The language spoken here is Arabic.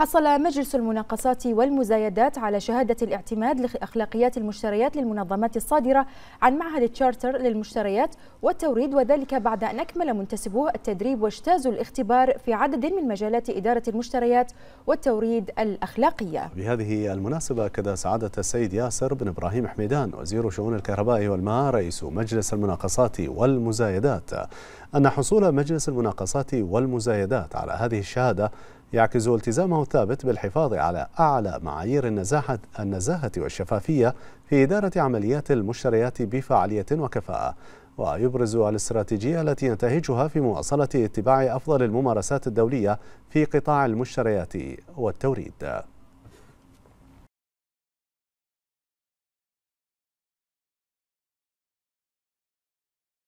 حصل مجلس المناقصات والمزايدات على شهادة الاعتماد لأخلاقيات المشتريات للمنظمات الصادرة عن معهد تشارتر للمشتريات والتوريد وذلك بعد أن أكمل منتسبوه التدريب واجتازوا الاختبار في عدد من مجالات إدارة المشتريات والتوريد الأخلاقية بهذه المناسبة كذا سعادة السيد ياسر بن إبراهيم حميدان وزير شؤون الكهرباء والماء رئيس مجلس المناقصات والمزايدات أن حصول مجلس المناقصات والمزايدات على هذه الشهادة يعكس التزامه الثابت بالحفاظ على أعلى معايير النزاهة, النزاهة والشفافية في إدارة عمليات المشتريات بفعالية وكفاءة ويبرز الاستراتيجية التي ينتهجها في مواصلة اتباع أفضل الممارسات الدولية في قطاع المشتريات والتوريد